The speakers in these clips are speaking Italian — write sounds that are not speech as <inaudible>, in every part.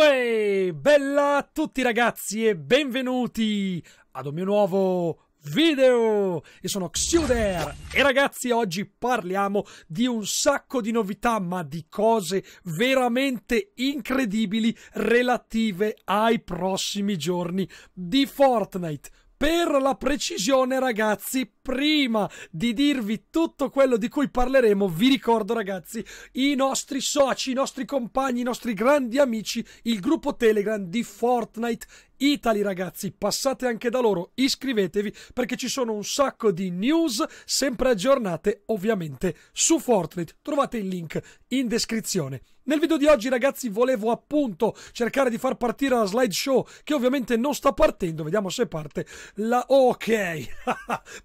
Uè, bella a tutti ragazzi e benvenuti ad un mio nuovo video! Io sono Xuder e ragazzi oggi parliamo di un sacco di novità ma di cose veramente incredibili relative ai prossimi giorni di Fortnite. Per la precisione ragazzi prima di dirvi tutto quello di cui parleremo, vi ricordo ragazzi i nostri soci, i nostri compagni, i nostri grandi amici, il gruppo Telegram di Fortnite Italy ragazzi, passate anche da loro, iscrivetevi perché ci sono un sacco di news sempre aggiornate ovviamente su Fortnite. Trovate il link in descrizione. Nel video di oggi ragazzi volevo appunto cercare di far partire la slideshow che ovviamente non sta partendo, vediamo se parte la... ok,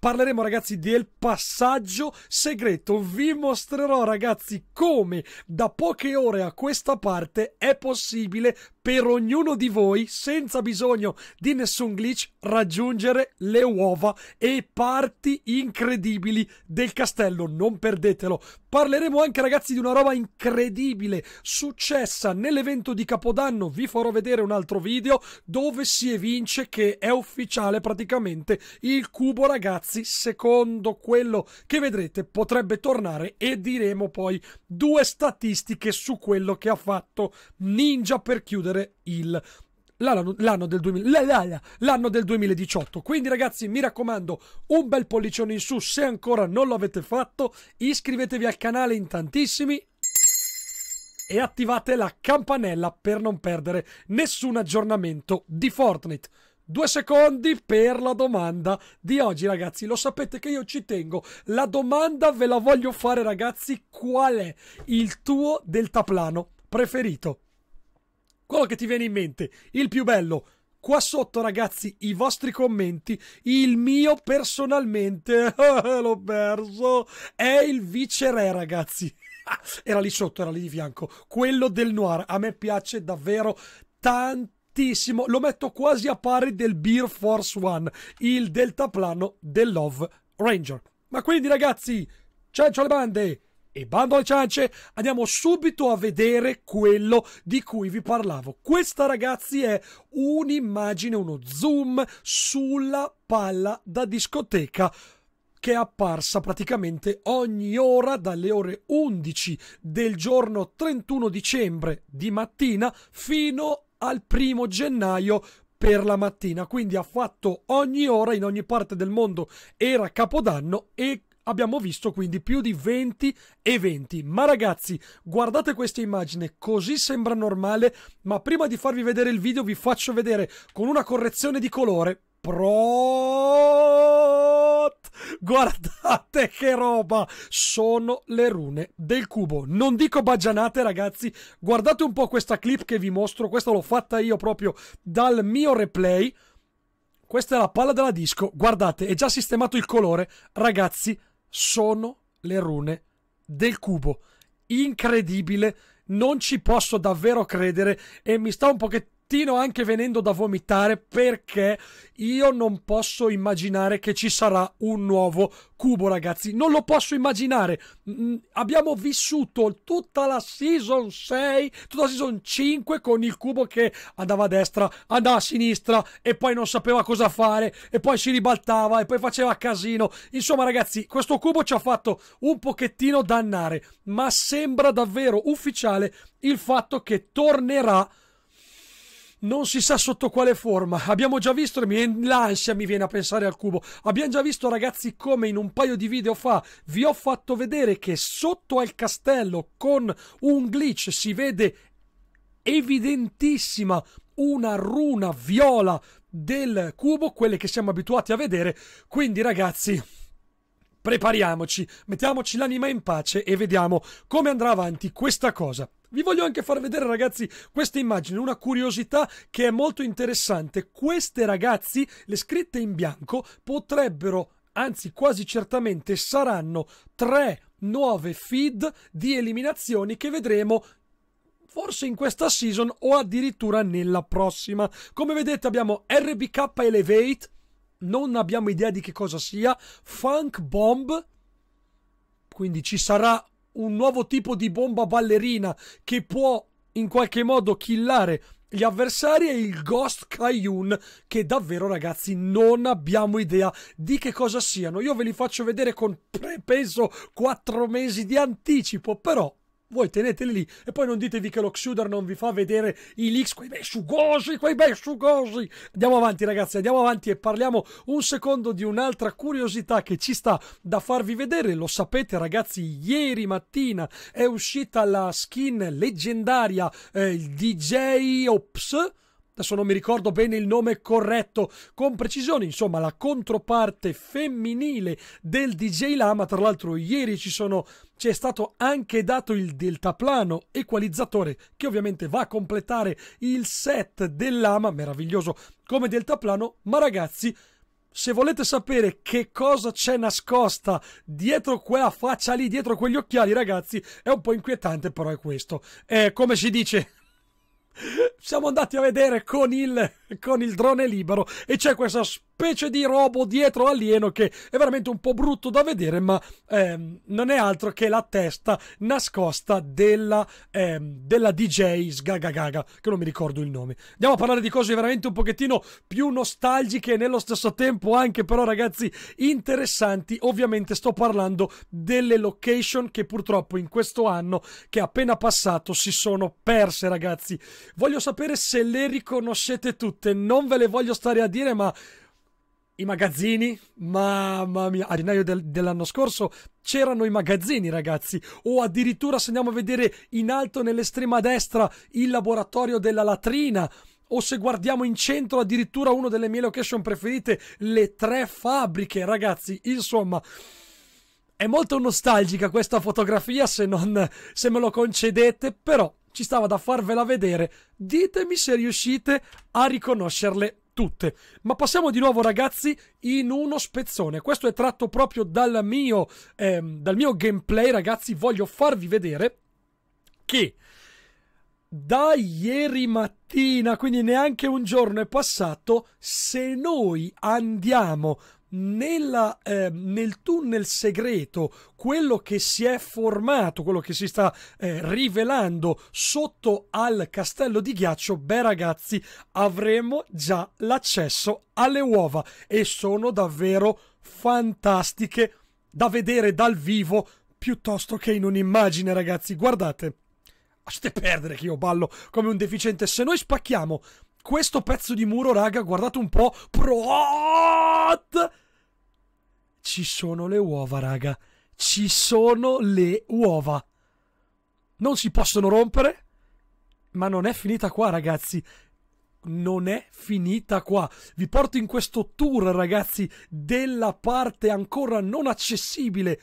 <laughs> parleremo parleremo ragazzi del passaggio segreto. Vi mostrerò ragazzi come da poche ore a questa parte è possibile per ognuno di voi, senza bisogno di nessun glitch, raggiungere le uova e parti incredibili del castello. Non perdetelo. Parleremo anche, ragazzi, di una roba incredibile successa nell'evento di Capodanno. Vi farò vedere un altro video dove si evince che è ufficiale praticamente il cubo, ragazzi. Secondo quello che vedrete, potrebbe tornare e diremo poi due statistiche su quello che ha fatto Ninja per chiudere essere il L'anno, l'anno, del 2000, l'anno, del 2018. Quindi, ragazzi, mi raccomando, un bel pollicione in su se ancora non l'avete fatto. Iscrivetevi al canale in tantissimi. E attivate la campanella per non perdere nessun aggiornamento di Fortnite. Due secondi per la domanda di oggi, ragazzi. Lo sapete che io ci tengo. La domanda ve la voglio fare, ragazzi. Qual è il tuo deltaplano preferito? quello che ti viene in mente, il più bello. Qua sotto, ragazzi, i vostri commenti. Il mio personalmente, <laughs> l'ho perso, è il viceré, ragazzi. <laughs> era lì sotto, era lì di fianco. Quello del noir. A me piace davvero tanto lo metto quasi a pari del Beer Force One, il deltaplano del Love Ranger. Ma quindi ragazzi, ciao ciao le bande! E bando alle ciance, andiamo subito a vedere quello di cui vi parlavo. Questa, ragazzi, è un'immagine, uno zoom sulla palla da discoteca che è apparsa praticamente ogni ora dalle ore 11 del giorno 31 dicembre di mattina fino al primo gennaio per la mattina, quindi ha fatto ogni ora in ogni parte del mondo era capodanno e abbiamo visto quindi più di 20 eventi. Ma ragazzi, guardate questa immagine, così sembra normale, ma prima di farvi vedere il video vi faccio vedere con una correzione di colore. Prot! Guardate che roba! Sono le rune del cubo. Non dico baggianate, ragazzi. Guardate un po' questa clip che vi mostro. Questa l'ho fatta io proprio dal mio replay. Questa è la palla della disco. Guardate, è già sistemato il colore. Ragazzi, sono le rune del cubo. Incredibile, non ci posso davvero credere e mi sta un pochettino pochettino anche venendo da vomitare perché io non posso immaginare che ci sarà un nuovo cubo, ragazzi. Non lo posso immaginare. Mm, abbiamo vissuto tutta la season 6, tutta la season 5 con il cubo che andava a destra, andava a sinistra e poi non sapeva cosa fare e poi si ribaltava e poi faceva casino. Insomma, ragazzi, questo cubo ci ha fatto un pochettino dannare, ma sembra davvero ufficiale il fatto che tornerà non si sa sotto quale forma. Abbiamo già visto, l'ansia mi viene a pensare al cubo. Abbiamo già visto, ragazzi, come in un paio di video fa vi ho fatto vedere che sotto al castello con un glitch si vede evidentissima una runa viola del cubo, quelle che siamo abituati a vedere. Quindi, ragazzi, prepariamoci, mettiamoci l'anima in pace e vediamo come andrà avanti questa cosa. Vi voglio anche far vedere, ragazzi, questa immagine, una curiosità che è molto interessante. Queste, ragazzi, le scritte in bianco potrebbero, anzi quasi certamente, saranno tre nuove feed di eliminazioni che vedremo forse in questa season o addirittura nella prossima. Come vedete abbiamo RBK Elevate, non abbiamo idea di che cosa sia, Funk Bomb, quindi ci sarà un nuovo tipo di bomba ballerina che può in qualche modo killare gli avversari e il Ghost Kaiyun che davvero ragazzi non abbiamo idea di che cosa siano io ve li faccio vedere con pre-peso 4 mesi di anticipo però voi teneteli lì e poi non ditevi che lo Xuder non vi fa vedere i leaks, quei bei sugosi, quei bei sugosi. Andiamo avanti ragazzi, andiamo avanti e parliamo un secondo di un'altra curiosità che ci sta da farvi vedere. Lo sapete ragazzi, ieri mattina è uscita la skin leggendaria eh, il DJ Ops adesso non mi ricordo bene il nome corretto, con precisione, insomma, la controparte femminile del DJ Lama. Tra l'altro, ieri ci sono, ci è stato anche dato il deltaplano equalizzatore, che ovviamente va a completare il set del Lama, meraviglioso come deltaplano. Ma ragazzi, se volete sapere che cosa c'è nascosta dietro quella faccia lì, dietro quegli occhiali, ragazzi, è un po' inquietante, però è questo. È eh, come si dice siamo andati a vedere con il, con il drone libero e c'è questa specie di robo dietro alieno che è veramente un po' brutto da vedere, ma ehm, non è altro che la testa nascosta della, ehm, della DJ Sgagagaga, che non mi ricordo il nome. Andiamo a parlare di cose veramente un pochettino più nostalgiche e nello stesso tempo anche però ragazzi interessanti. Ovviamente sto parlando delle location che purtroppo in questo anno che è appena passato si sono perse ragazzi. Voglio sapere se le riconoscete tutte, non ve le voglio stare a dire ma i magazzini, mamma mia, a gennaio del, dell'anno scorso c'erano i magazzini, ragazzi, o addirittura se andiamo a vedere in alto nell'estrema destra il laboratorio della latrina, o se guardiamo in centro addirittura una delle mie location preferite, le tre fabbriche, ragazzi, insomma... È molto nostalgica questa fotografia, se, non, se me lo concedete, però ci stava da farvela vedere. Ditemi se riuscite a riconoscerle tutte. Ma passiamo di nuovo, ragazzi, in uno spezzone. Questo è tratto proprio dal mio, ehm, dal mio gameplay, ragazzi. Voglio farvi vedere che da ieri mattina, quindi neanche un giorno è passato, se noi andiamo nella, eh, nel tunnel segreto quello che si è formato, quello che si sta eh, rivelando sotto al castello di ghiaccio, beh ragazzi, avremo già l'accesso alle uova e sono davvero fantastiche da vedere dal vivo piuttosto che in un'immagine, ragazzi. Guardate. Lasciate perdere che io ballo come un deficiente. Se noi spacchiamo questo pezzo di muro, raga, guardate un po'. Prot! Ci sono le uova, raga. Ci sono le uova. Non si possono rompere. Ma non è finita qua, ragazzi non è finita qua. Vi porto in questo tour, ragazzi, della parte ancora non accessibile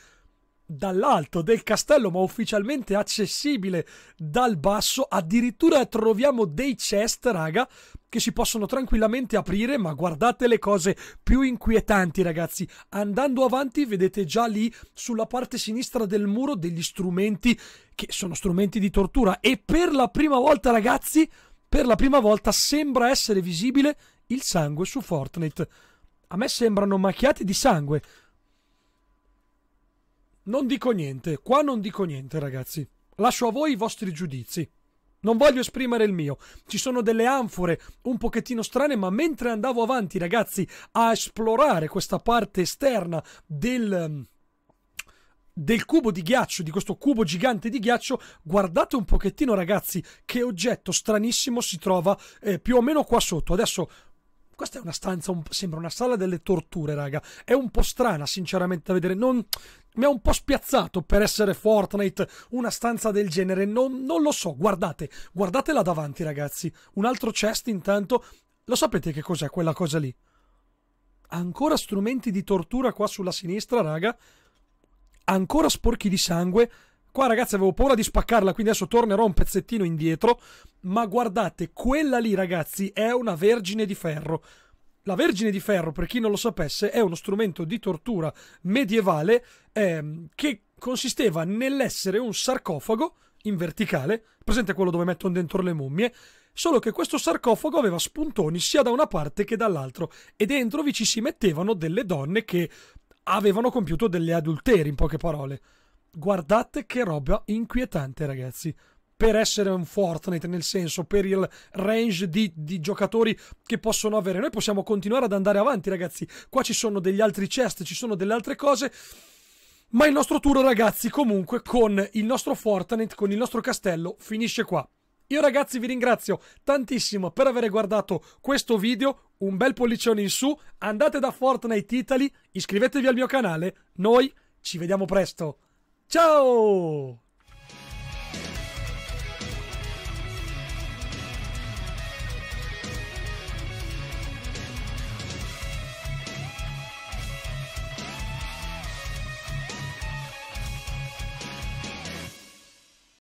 dall'alto del castello, ma ufficialmente accessibile dal basso. Addirittura troviamo dei chest, raga, che si possono tranquillamente aprire, ma guardate le cose più inquietanti ragazzi. Andando avanti vedete già lì sulla parte sinistra del muro degli strumenti che sono strumenti di tortura e per la prima volta ragazzi, per la prima volta sembra essere visibile il sangue su Fortnite. A me sembrano macchiati di sangue. Non dico niente, qua non dico niente ragazzi. Lascio a voi i vostri giudizi. Non voglio esprimere il mio. Ci sono delle anfore un pochettino strane, ma mentre andavo avanti, ragazzi, a esplorare questa parte esterna del mm, del cubo di ghiaccio, di questo cubo gigante di ghiaccio, guardate un pochettino ragazzi che oggetto stranissimo si trova eh, più o meno qua sotto. Adesso questa è una stanza, un, sembra una sala delle torture, raga. È un po' strana, sinceramente, da vedere. Non, mi ha un po' spiazzato per essere Fortnite, una stanza del genere. Non, non lo so, guardate, guardatela davanti, ragazzi. Un altro chest, intanto. Lo sapete che cos'è quella cosa lì? Ancora strumenti di tortura qua sulla sinistra, raga. Ancora sporchi di sangue Qua ragazzi avevo paura di spaccarla, quindi adesso tornerò un pezzettino indietro, ma guardate, quella lì ragazzi è una vergine di ferro. La Vergine di Ferro, per chi non lo sapesse, è uno strumento di tortura medievale ehm, che consisteva nell'essere un sarcofago in verticale, presente quello dove mettono dentro le mummie, solo che questo sarcofago aveva spuntoni sia da una parte che dall'altra e dentro vi ci si mettevano delle donne che avevano compiuto degli adulteri, in poche parole guardate che roba inquietante, ragazzi. Per essere un Fortnite, nel senso, per il range di, di, giocatori che possono avere. Noi possiamo continuare ad andare avanti, ragazzi. Qua ci sono degli altri chest, ci sono delle altre cose. Ma il nostro tour, ragazzi, comunque, con il nostro Fortnite, con il nostro castello, finisce qua. Io ragazzi vi ringrazio tantissimo per aver guardato questo video, un bel pollicione in su, andate da Fortnite Italy, iscrivetevi al mio canale, noi ci vediamo presto! ¡Chao!